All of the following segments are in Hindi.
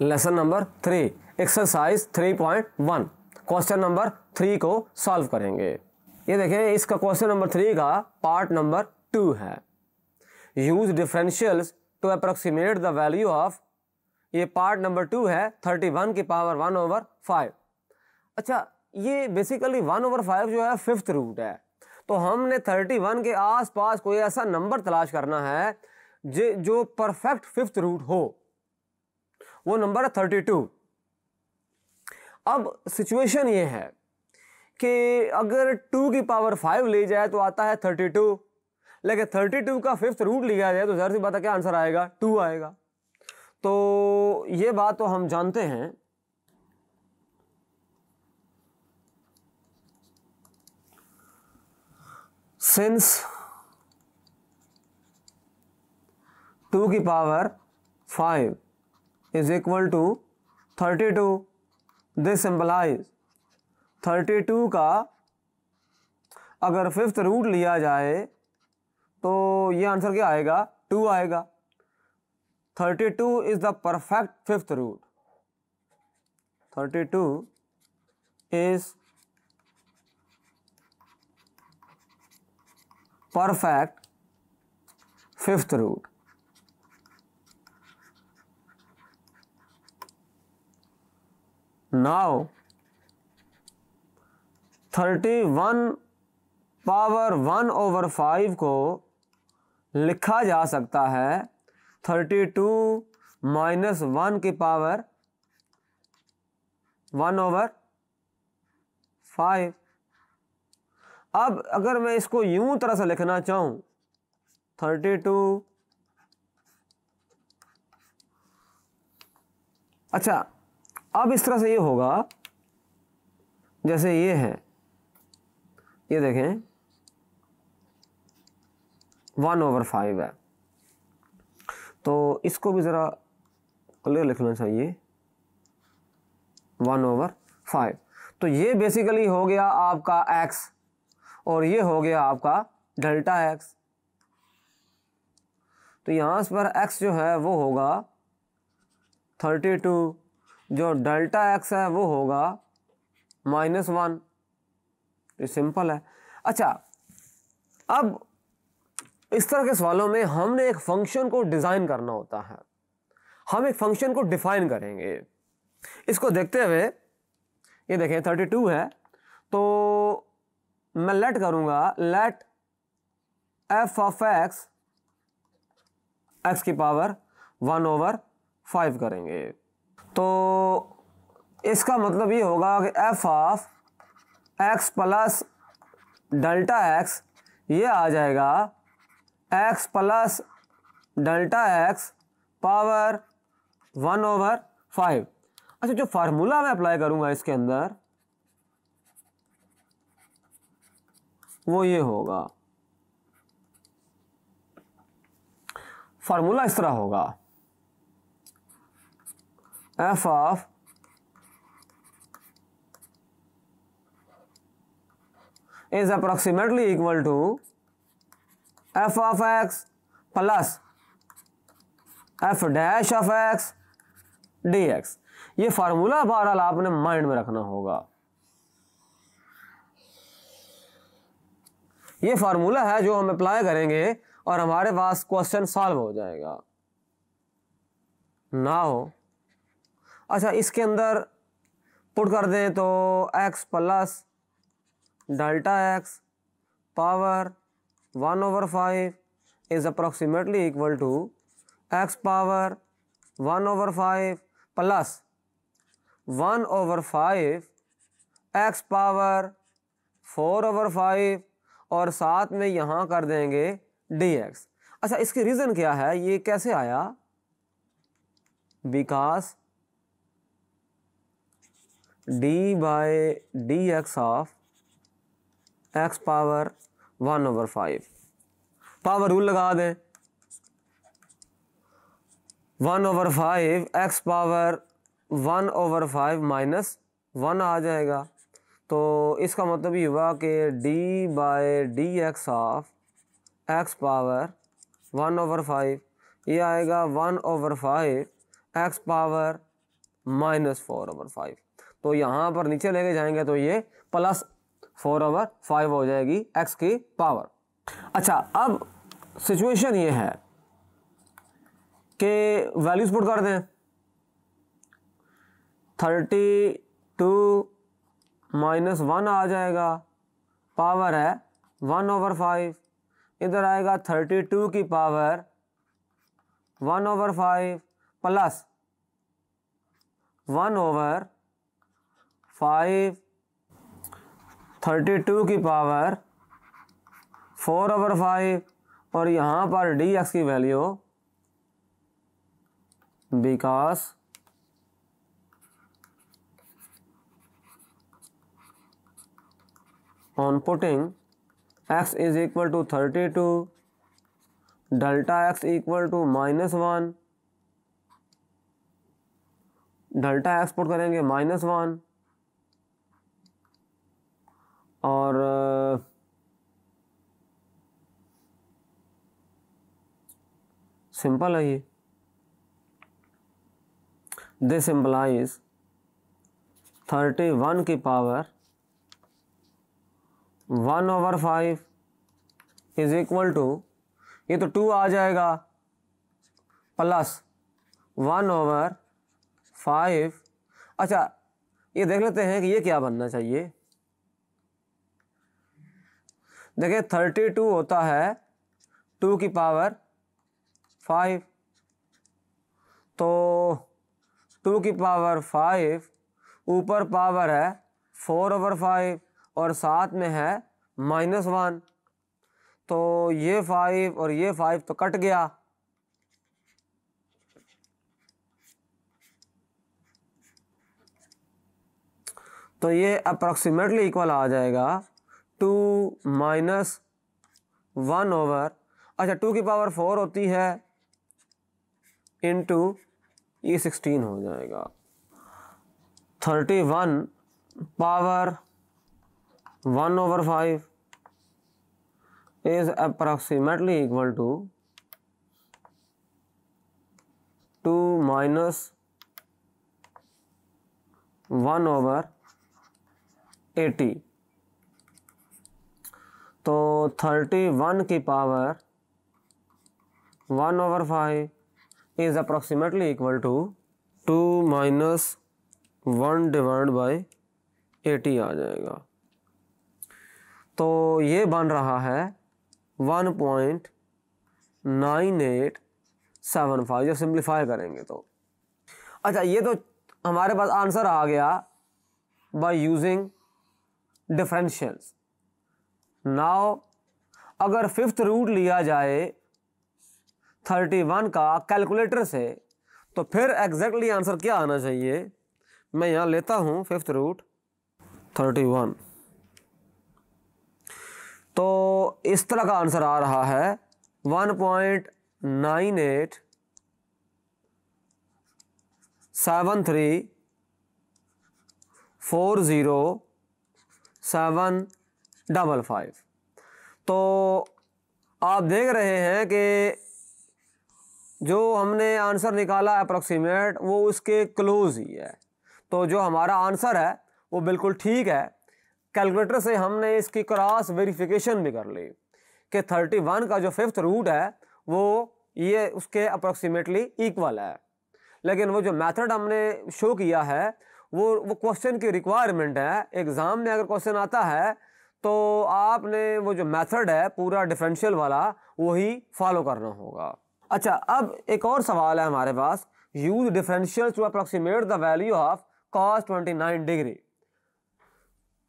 lesson number three exercise three point one question number three को सॉल्व करेंगे ये देखें इसका क्वेश्चन नंबर थ्री का पार्ट नंबर टू है use differentials to approximate the value of ये पार्ट नंबर टू है थर्टी वन की पावर वन ओवर फाइव अच्छा ये बेसिकली वन ओवर फाइव जो है फिफ्थ रूट है तो हमने थर्टी वन के आसपास कोई ऐसा नंबर तलाश करना है जो परफेक्ट फिफ्थ रूट हो वो नंबर है थर्टी टू अब सिचुएशन ये है कि अगर टू की पावर फाइव ली जाए तो आता है थर्टी टू लेकिन थर्टी टू का फिफ्थ रूट लिया जाए तो जहर सी बात है क्या आंसर आएगा टू आएगा तो ये बात तो हम जानते हैं सिंस टू की power five is equal to 32 this implies 32 का अगर फिफ्थ रूट लिया जाए तो ये आंसर क्या आएगा टू आएगा 32 is the perfect fifth root 32 is perfect fifth root thirty one power one over five को लिखा जा सकता है थर्टी टू माइनस वन की पावर वन ओवर फाइव अब अगर मैं इसको यूं तरह से लिखना चाहूँ टू अच्छा अब इस तरह से ये होगा जैसे ये है ये देखें वन ओवर फाइव है तो इसको भी ज़रा क्लियर लिखना चाहिए वन ओवर फाइव तो ये बेसिकली हो गया आपका एक्स और ये हो गया आपका डेल्टा एक्स तो यहाँ पर एक्स जो है वो होगा थर्टी टू जो डेल्टा एक्स है वो होगा माइनस वन ये सिंपल है अच्छा अब इस तरह के सवालों में हमने एक फंक्शन को डिज़ाइन करना होता है हम एक फंक्शन को डिफाइन करेंगे इसको देखते हुए ये देखें थर्टी टू है तो मैं लेट करूंगा let f of x x की पावर वन ओवर फाइव करेंगे तो इसका मतलब ये होगा कि f of x plus delta x ये आ जाएगा x plus delta x power one over five अच्छा जो फार्मूला मैं अप्लाई करूँगा इसके अंदर वो ये होगा फार्मूला इस तरह होगा f of is approximately equal to f of x plus f dash of x dx ये फार्मूला बहरहाल आपने माइंड में रखना होगा ये फॉर्मूला है जो हम अप्लाई करेंगे और हमारे पास क्वेश्चन सॉल्व हो जाएगा ना हो अच्छा इसके अंदर पुट कर दें तो x plus delta x power one over five is approximately equal to x power one over five plus one over five x power four over five और साथ में यहाँ कर देंगे डी एक्स अच्छा इसकी रीज़न क्या है ये कैसे आया because d by d x of x power one over five power rule लगा दें one over five x power one over five minus one आ जाएगा तो इसका मतलब ये हुआ कि d by d x of x power one over five ये आएगा one over five x power minus four over five तो यहाँ पर नीचे लेके जाएंगे तो ये प्लस फोर ओवर फाइव हो जाएगी एक्स की पावर अच्छा अब सिचुएशन ये है कि वैल्यूज पुट कर दें थर्टी टू माइनस वन आ जाएगा पावर है वन ओवर फाइव इधर आएगा थर्टी टू की power one over five plus one over five thirty two की पावर फोर ओवर फाइव और यहाँ पर डी एक्स की value because putting x is equal to thirty two delta x equal to minus one delta x put करेंगे माइनस वन सिंपल है ये दिस एम्प्लाइज थर्टी वन की power one over five is equal to ये तो टू आ जाएगा प्लस वन ओवर फाइव अच्छा ये देख लेते हैं कि ये क्या बनना चाहिए देखिए थर्टी टू होता है टू की पावर फाइव तो टू की पावर फाइव ऊपर पावर है फोर ओवर फाइव और साथ में है माइनस वन तो ये फाइव और ये फाइव तो कट गया तो ये अप्रॉक्सीमेटली इक्वल आ जाएगा टू माइनस वन ओवर अच्छा टू की पावर फोर होती है इंटू ई सिक्सटीन हो जाएगा thirty one power one over five is approximately equal to two minus one over eighty तो थर्टी वन की power one over five is approximately equal to 2 minus one divide by eighty आ जाएगा तो ये बन रहा है one point nine eight seven five जब सिंप्लीफाई करेंगे तो अच्छा ये तो हमारे पास आंसर आ गया बाय यूजिंग डिफरेंशियल्स नाउ अगर फिफ्थ रूट लिया जाए थर्टी वन का कैलकुलेटर से तो फिर एग्जैक्टली आंसर क्या आना चाहिए मैं यहाँ लेता हूँ फिफ्थ रूट थर्टी वन तो इस तरह का आंसर आ रहा है one point nine eight seven three four zero seven double five तो आप देख रहे हैं कि जो हमने आंसर निकाला अप्रोक्सीमेट वो उसके क्लोज ही है तो जो हमारा आंसर है वो बिल्कुल ठीक है कैलकुलेटर से हमने इसकी क्रॉस वेरिफिकेशन भी कर ली कि थर्टी वन का जो फिफ्थ रूट है वो ये उसके अप्रोक्सीमेटली इक्वल है लेकिन वो जो मेथड हमने शो किया है वो वो क्वेश्चन की रिक्वायरमेंट है एग्ज़ाम में अगर क्वेश्चन आता है तो आपने वो जो मेथड है पूरा डिफरेंशियल वाला वही फॉलो करना होगा अच्छा अब एक और सवाल है हमारे पास use differential to approximate the value of cos 29 degree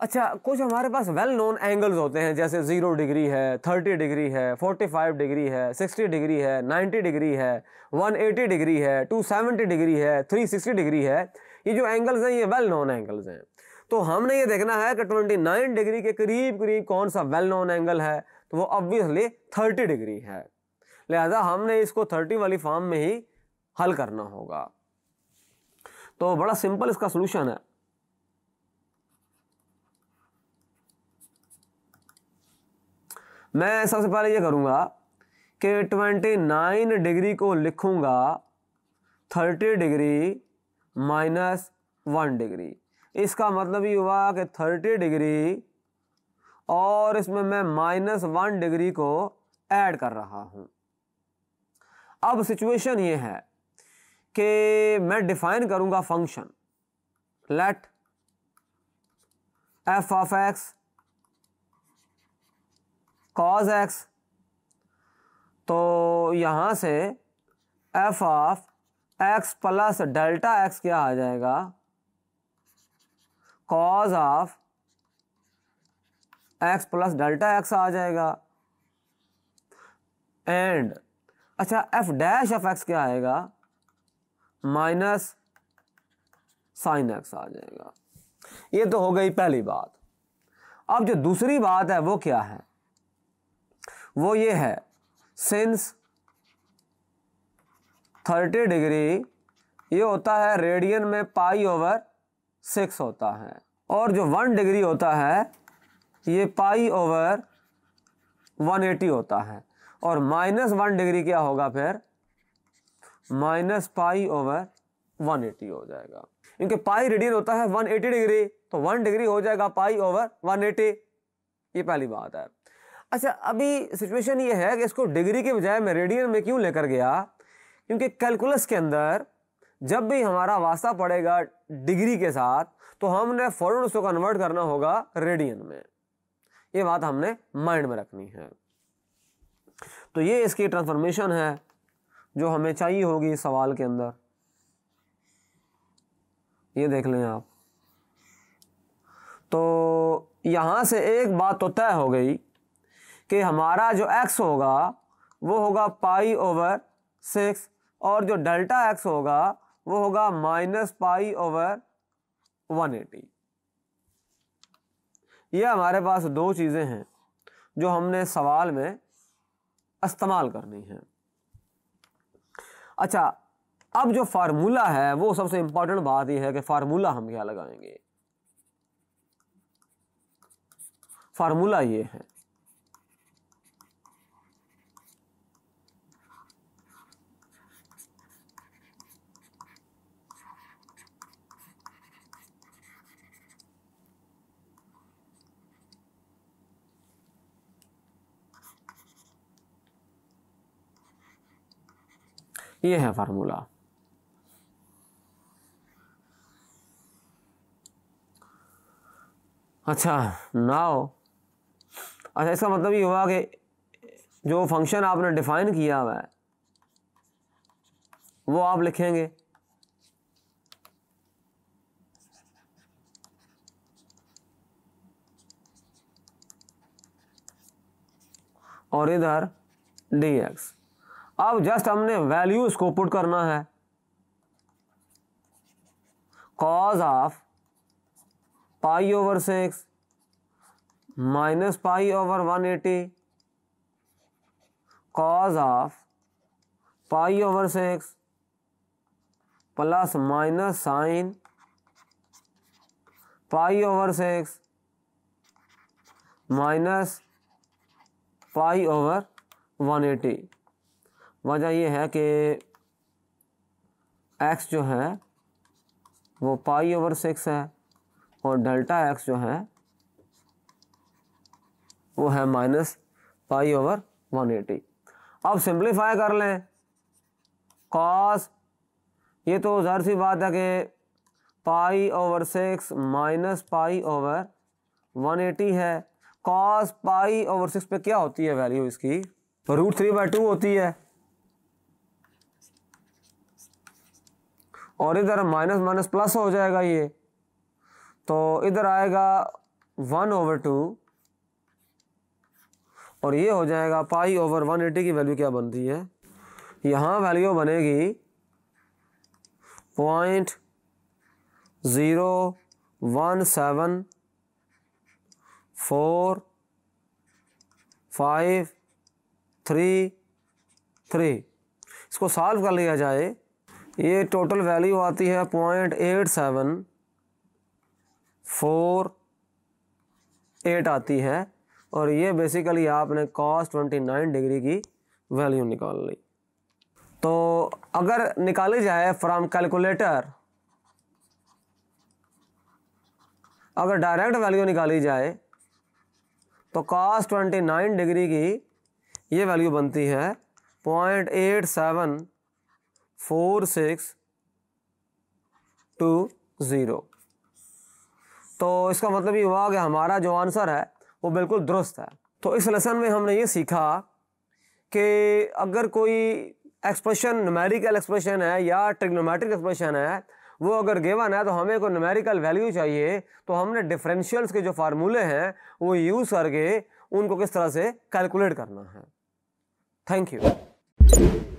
अच्छा कुछ हमारे पास वेल नोन एंगल्स होते हैं जैसे ज़ीरो डिग्री है थर्टी डिग्री है फोर्टी फाइव डिग्री है सिक्सटी डिग्री है नाइन्टी डिग्री है वन एटी डिग्री है टू सेवेंटी डिग्री है थ्री सिक्सटी डिग्री है ये जो एंगल्स हैं ये वेल नोन एंगल्स हैं तो हमने ये देखना है कि ट्वेंटी नाइन डिग्री के करीब करीब कौन सा वेल नोन एंगल है तो वो ऑब्वियसली थर्टी डिग्री है लिहाजा हमने इसको थर्टी वाली फॉर्म में ही हल करना होगा तो बड़ा सिंपल इसका सोल्यूशन है मैं सबसे पहले ये करूँगा कि ट्वेंटी नाइन डिग्री को लिखूंगा thirty degree minus one degree इसका मतलब ये हुआ कि थर्टी डिग्री और इसमें मैं माइनस वन डिग्री को ऐड कर रहा हूँ अब सिचुएशन ये है कि मैं डिफाइन करूंगा function let f of x cos x तो यहां से f of x plus delta x क्या आ जाएगा cos of x plus delta x आ जाएगा एंड अच्छा एफ डैश ऑफ एक्स क्या आएगा माइनस साइन एक्स आ जाएगा ये तो हो गई पहली बात अब जो दूसरी बात है वो क्या है वो ये है सिंस 30 डिग्री ये होता है रेडियन में पाई ओवर सिक्स होता है और जो वन डिग्री होता है ये पाई ओवर 180 होता है और माइनस वन डिग्री क्या होगा फिर माइनस पाई ओवर 180 हो जाएगा क्योंकि पाई रेडियन होता है 180 डिग्री तो 1 डिग्री हो जाएगा पाई ओवर 180 ये पहली बात है अच्छा अभी सिचुएशन ये है कि इसको डिग्री के बजाय मैं रेडियन में क्यों लेकर गया क्योंकि कैलकुलस के अंदर जब भी हमारा वास्ता पड़ेगा डिग्री के साथ तो हमने फ़ौरन उसको कन्वर्ट करना होगा रेडियन में ये बात हमने माइंड में रखनी है तो ये इसकी ट्रांसफॉर्मेशन है जो हमें चाहिए होगी सवाल के अंदर ये देख लें आप तो यहां से एक बात तो तय हो गई कि हमारा जो एक्स होगा वो होगा पाई ओवर सिक्स और जो डेल्टा एक्स होगा वो होगा minus pi over one eighty ये हमारे पास दो चीज़ें हैं जो हमने सवाल में इस्तेमाल करनी है अच्छा अब जो फार्मूला है वो सबसे इंपॉर्टेंट बात यह है कि फार्मूला हम क्या लगाएंगे फार्मूला ये है ये है फार्मूला अच्छा नाव अच्छा इसका मतलब ये हुआ कि जो फंक्शन आपने डिफाइन किया हुआ है वो आप लिखेंगे और इधर डी एक्स अब जस्ट हमने वैल्यूज को पुट करना है cos of pi over six minus pi over one eighty cos of pi over six plus minus sine pi over six minus pi over one eighty वजह यह है कि एक्स जो है वो पाई ओवर सिक्स है और डेल्टा एक्स जो है वो है minus pi over one eighty अब सिंप्लीफाई कर लें कॉस ये तो ज़ाहिर सी बात है कि pi over six minus pi over one eighty है कॉस पाई ओवर सिक्स पे क्या होती है वैल्यू इसकी रूट थ्री बाई टू होती है और इधर माइनस माइनस प्लस हो जाएगा ये तो इधर आएगा वन ओवर टू और ये हो जाएगा पाई ओवर वन एटी की वैल्यू क्या बनती है यहाँ वैल्यू बनेगी point zero one seven four five three three इसको सॉल्व कर लिया जाए ये टोटल वैल्यू आती है point eight seven four eight आती है और ये बेसिकली आपने कॉस ट्वेंटी नाइन डिग्री की वैल्यू निकाल ली तो अगर निकाली जाए फ्रॉम कैलकुलेटर अगर डायरेक्ट वैल्यू निकाली जाए तो कॉस ट्वेंटी नाइन डिग्री की ये वैल्यू बनती है point eight seven four six two zero तो इसका मतलब ये हुआ कि हमारा जो आंसर है वो बिल्कुल दुरुस्त है तो इस लेसन में हमने ये सीखा कि अगर कोई एक्सप्रेशन नमेरिकल एक्सप्रेशन है या ट्रिग्नोमेट्रिक एक्सप्रेशन है वो अगर गेवन है तो हमें कोई नमेरिकल वैल्यू चाहिए तो हमने डिफरेंशियल्स के जो फार्मूले हैं वो यूज़ करके उनको किस तरह से कैलकुलेट करना है थैंक यू